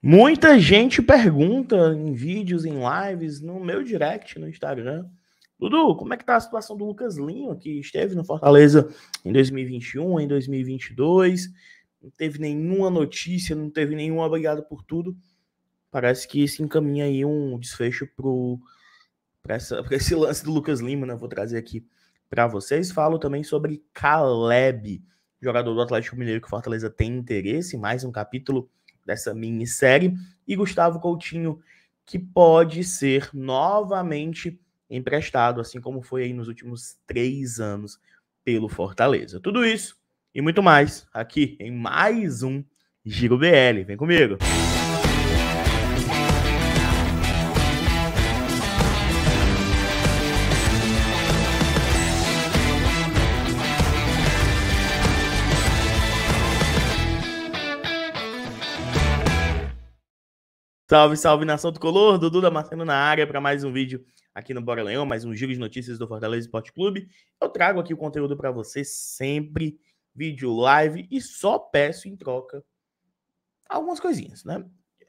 Muita gente pergunta em vídeos, em lives, no meu direct no Instagram. Dudu, como é que tá a situação do Lucas Linho, que esteve no Fortaleza em 2021, em 2022? Não teve nenhuma notícia, não teve nenhuma obrigado por tudo. Parece que se encaminha aí um desfecho para esse lance do Lucas Lima, né? Vou trazer aqui para vocês. Falo também sobre Caleb, jogador do Atlético Mineiro que o Fortaleza tem interesse, mais um capítulo dessa minissérie, e Gustavo Coutinho, que pode ser novamente emprestado, assim como foi aí nos últimos três anos pelo Fortaleza. Tudo isso e muito mais aqui em mais um Giro BL. Vem comigo! Salve, salve nação do color, Dudu da Marcelo na área para mais um vídeo aqui no Bora Leão, mais um giro de notícias do Fortaleza Esporte Clube. Eu trago aqui o conteúdo para você sempre, vídeo live e só peço em troca algumas coisinhas, né?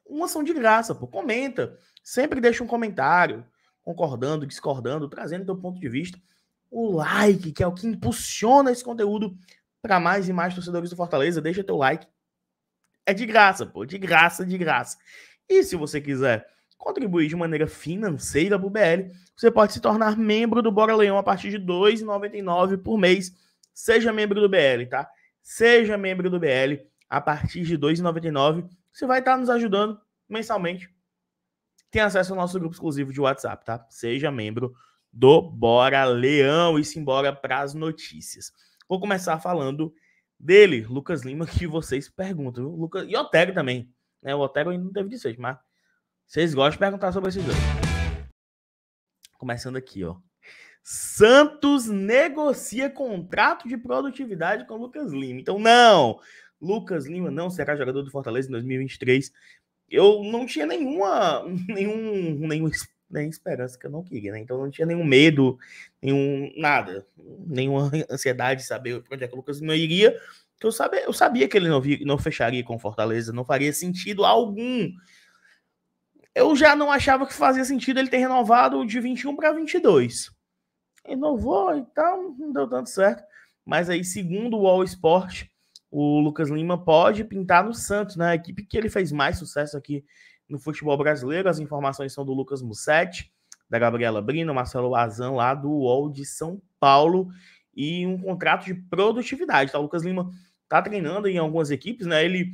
Uma são de graça, pô, comenta, sempre deixa um comentário, concordando, discordando, trazendo teu ponto de vista. O like, que é o que impulsiona esse conteúdo para mais e mais torcedores do Fortaleza, deixa teu like. É de graça, pô, de graça, de graça. E se você quiser contribuir de maneira financeira para o BL, você pode se tornar membro do Bora Leão a partir de R$ 2,99 por mês. Seja membro do BL, tá? Seja membro do BL a partir de R$ 2,99. Você vai estar nos ajudando mensalmente. Tem acesso ao nosso grupo exclusivo de WhatsApp, tá? Seja membro do Bora Leão e simbora para as notícias. Vou começar falando dele, Lucas Lima, que vocês perguntam. Viu? Lucas... E Otério também. Né? O Otero ainda não teve 16, mas vocês gostam de perguntar sobre esses dois. Começando aqui, ó. Santos negocia contrato de produtividade com Lucas Lima. Então, não! Lucas Lima não será jogador do Fortaleza em 2023. Eu não tinha nenhuma, nenhum, nenhum, nenhuma esperança que eu não queria, né? Então, não tinha nenhum medo, nenhum nada, nenhuma ansiedade de saber para onde é que o Lucas Lima iria, que eu sabia, eu sabia que ele não, não fecharia com Fortaleza, não faria sentido algum. Eu já não achava que fazia sentido ele ter renovado de 21 para 22. Renovou e tal, não deu tanto certo. Mas aí, segundo o All Sport, o Lucas Lima pode pintar no Santos, né? A equipe que ele fez mais sucesso aqui no futebol brasileiro. As informações são do Lucas Mussetti, da Gabriela Brino, Marcelo Azan, lá do UOL de São Paulo. E um contrato de produtividade, tá? O Lucas Lima tá treinando em algumas equipes, né? Ele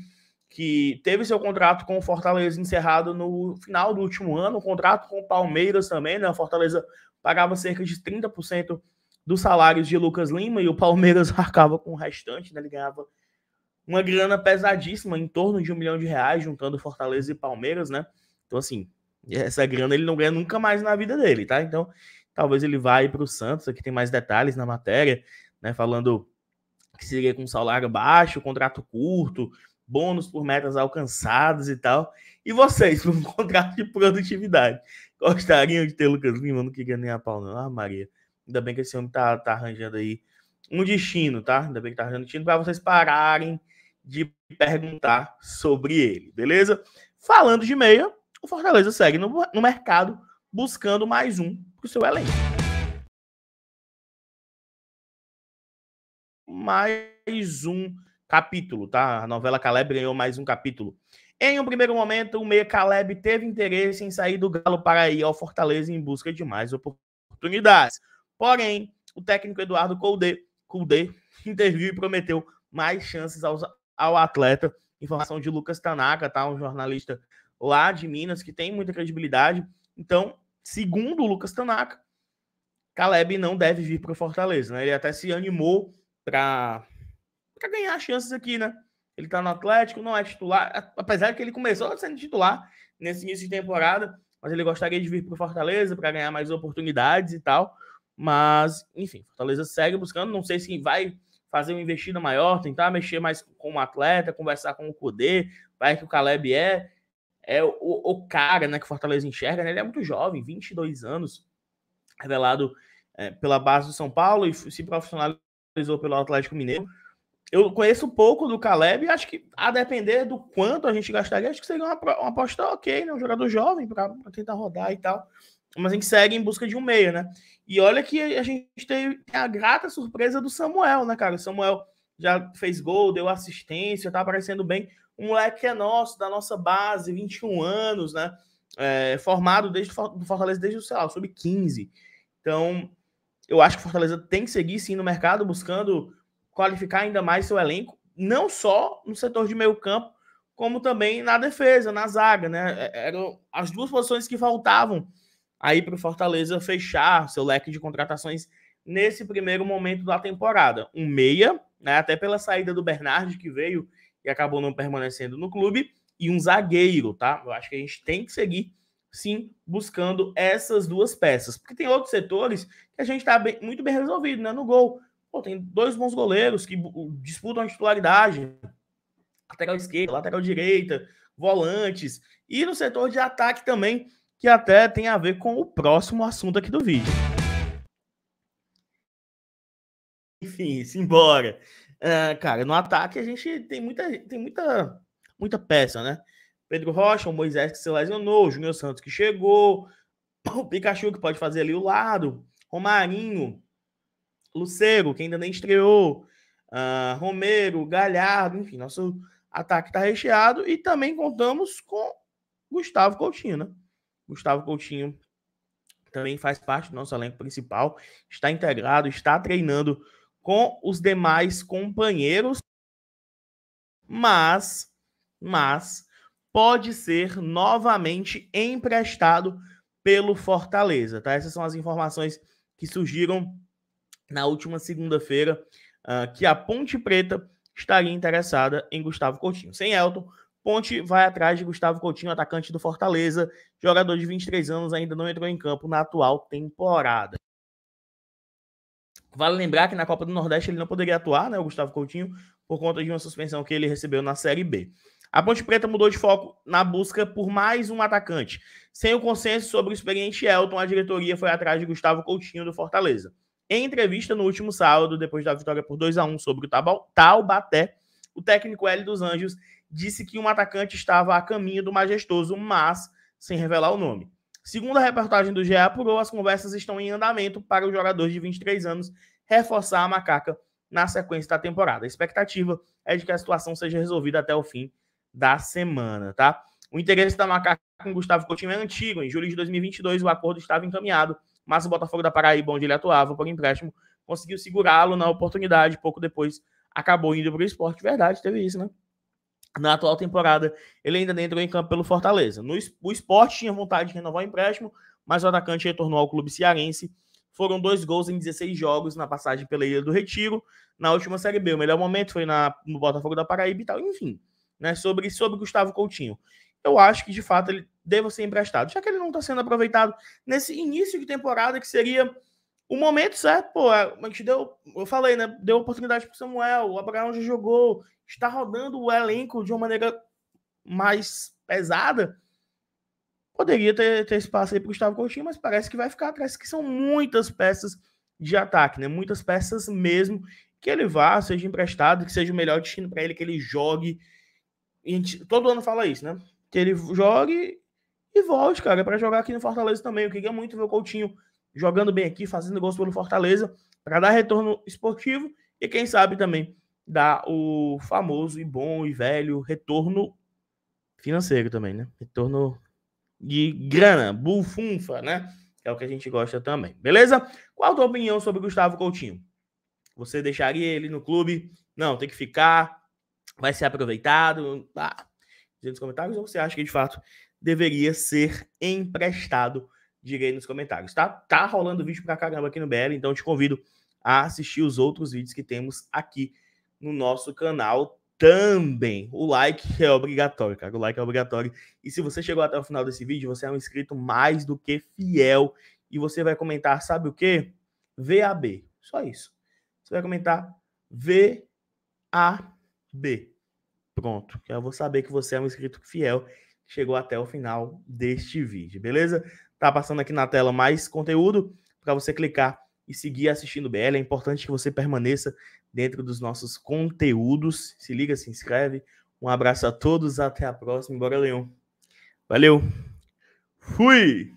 que teve seu contrato com o Fortaleza encerrado no final do último ano, o contrato com o Palmeiras também, né? O Fortaleza pagava cerca de 30% dos salários de Lucas Lima e o Palmeiras arcava com o restante, né? Ele ganhava uma grana pesadíssima, em torno de um milhão de reais, juntando Fortaleza e Palmeiras, né? Então, assim, essa grana ele não ganha nunca mais na vida dele, tá? Então, talvez ele vá para o Santos, aqui tem mais detalhes na matéria, né? Falando que seria com salário baixo, contrato curto, bônus por metas alcançadas e tal. E vocês, um contrato de produtividade, gostariam de ter Lucas Lima? Não queria nem a pau, não. Ah, Maria. Ainda bem que esse homem tá, tá arranjando aí um destino, tá? Ainda bem que tá arranjando um destino para vocês pararem de perguntar sobre ele, beleza? Falando de meia, o Fortaleza segue no, no mercado buscando mais um pro seu elenco. mais um capítulo, tá? A novela Caleb ganhou mais um capítulo. Em um primeiro momento, o meia Caleb teve interesse em sair do Galo para ir ao Fortaleza em busca de mais oportunidades. Porém, o técnico Eduardo Colde, Colde interviu e prometeu mais chances ao ao atleta. Informação de Lucas Tanaka, tá? Um jornalista lá de Minas que tem muita credibilidade. Então, segundo o Lucas Tanaka, Caleb não deve vir para o Fortaleza, né? Ele até se animou para ganhar chances aqui, né? Ele tá no Atlético, não é titular, apesar que ele começou sendo titular nesse início de temporada, mas ele gostaria de vir para Fortaleza para ganhar mais oportunidades e tal. Mas, enfim, Fortaleza segue buscando, não sei se vai fazer uma investida maior, tentar mexer mais com o atleta, conversar com o Kudê, vai que o Caleb é é o, o cara né, que Fortaleza enxerga, né? ele é muito jovem, 22 anos, revelado é, pela base do São Paulo e se profissionalizou finalizou pelo Atlético Mineiro. Eu conheço pouco do Caleb e acho que, a depender do quanto a gente gastaria, acho que seria uma, uma aposta ok, né? Um jogador jovem para tentar rodar e tal. Mas a gente segue em busca de um meia, né? E olha que a gente tem a grata surpresa do Samuel, né, cara? O Samuel já fez gol, deu assistência, tá aparecendo bem. Um moleque que é nosso, da nossa base, 21 anos, né? É, formado desde do Fortaleza desde o, sei lá, sub-15. Então, eu acho que o Fortaleza tem que seguir sim no mercado, buscando qualificar ainda mais seu elenco, não só no setor de meio campo, como também na defesa, na zaga, né? É, eram as duas posições que faltavam aí para o Fortaleza fechar seu leque de contratações nesse primeiro momento da temporada. Um meia, né? Até pela saída do Bernard, que veio e acabou não permanecendo no clube, e um zagueiro, tá? Eu acho que a gente tem que seguir sim buscando essas duas peças. Porque tem outros setores que a gente está muito bem resolvido, né? No gol. Pô, tem dois bons goleiros que disputam a titularidade. Lateral esquerda, lateral direita, volantes. E no setor de ataque também, que até tem a ver com o próximo assunto aqui do vídeo. Enfim, simbora. Uh, cara, no ataque a gente tem muita, tem muita, muita peça, né? Pedro Rocha, o Moisés que se lesionou, o Júnior Santos que chegou, o Pikachu que pode fazer ali o lado, Romarinho, Lucero, que ainda nem estreou, uh, Romero, Galhardo, enfim, nosso ataque está recheado e também contamos com Gustavo Coutinho, né? Gustavo Coutinho também faz parte do nosso elenco principal, está integrado, está treinando com os demais companheiros, mas, mas pode ser novamente emprestado pelo Fortaleza, tá? Essas são as informações que surgiram na última segunda-feira, uh, que a Ponte Preta estaria interessada em Gustavo Coutinho. Sem Elton, Ponte vai atrás de Gustavo Coutinho, atacante do Fortaleza, jogador de 23 anos, ainda não entrou em campo na atual temporada. Vale lembrar que na Copa do Nordeste ele não poderia atuar, né, o Gustavo Coutinho, por conta de uma suspensão que ele recebeu na Série B. A Ponte Preta mudou de foco na busca por mais um atacante. Sem o consenso sobre o experiente Elton, a diretoria foi atrás de Gustavo Coutinho do Fortaleza. Em entrevista no último sábado, depois da vitória por 2 a 1 sobre o Taubaté, o técnico L dos Anjos disse que um atacante estava a caminho do majestoso, mas sem revelar o nome. Segundo a reportagem do GE apurou, as conversas estão em andamento para o jogador de 23 anos reforçar a macaca na sequência da temporada. A expectativa é de que a situação seja resolvida até o fim da semana, tá? O interesse da Macaca com Gustavo Coutinho é antigo. Em julho de 2022, o acordo estava encaminhado, mas o Botafogo da Paraíba, onde ele atuava por empréstimo, conseguiu segurá-lo na oportunidade. Pouco depois, acabou indo para o esporte. Verdade, teve isso, né? Na atual temporada, ele ainda entrou em campo pelo Fortaleza. No, o esporte tinha vontade de renovar o empréstimo, mas o atacante retornou ao clube cearense. Foram dois gols em 16 jogos na passagem pela Ilha do Retiro. Na última Série B, o melhor momento foi na, no Botafogo da Paraíba e tal. Enfim, né, sobre, sobre Gustavo Coutinho. Eu acho que, de fato, ele deva ser emprestado, já que ele não está sendo aproveitado nesse início de temporada, que seria o momento certo, pô. É, A gente deu, eu falei, né? Deu oportunidade para Samuel, o Abraão já jogou, está rodando o elenco de uma maneira mais pesada. Poderia ter, ter espaço aí para Gustavo Coutinho, mas parece que vai ficar atrás, que são muitas peças de ataque, né? Muitas peças mesmo que ele vá, seja emprestado, que seja o melhor destino para ele, que ele jogue gente todo ano fala isso, né? Que ele jogue e volte, cara, para jogar aqui no Fortaleza também. Eu queria muito ver o Coutinho jogando bem aqui, fazendo gosto pelo Fortaleza, para dar retorno esportivo e quem sabe também dar o famoso e bom e velho retorno financeiro também, né? Retorno de grana, bufunfa, né? É o que a gente gosta também. Beleza? Qual a tua opinião sobre Gustavo Coutinho? Você deixaria ele no clube? Não, tem que ficar vai ser aproveitado? Tá? Diz aí nos comentários, ou você acha que de fato deveria ser emprestado? Diga aí nos comentários. Tá, tá rolando vídeo pra caramba aqui no BL, então te convido a assistir os outros vídeos que temos aqui no nosso canal também. O like é obrigatório, cara. O like é obrigatório. E se você chegou até o final desse vídeo, você é um inscrito mais do que fiel. E você vai comentar, sabe o quê? VAB. Só isso. Você vai comentar VAB. B. Pronto. Eu vou saber que você é um inscrito fiel que chegou até o final deste vídeo, beleza? Tá passando aqui na tela mais conteúdo para você clicar e seguir assistindo o BL. É importante que você permaneça dentro dos nossos conteúdos. Se liga, se inscreve. Um abraço a todos, até a próxima. Bora, Leão. Valeu. Fui!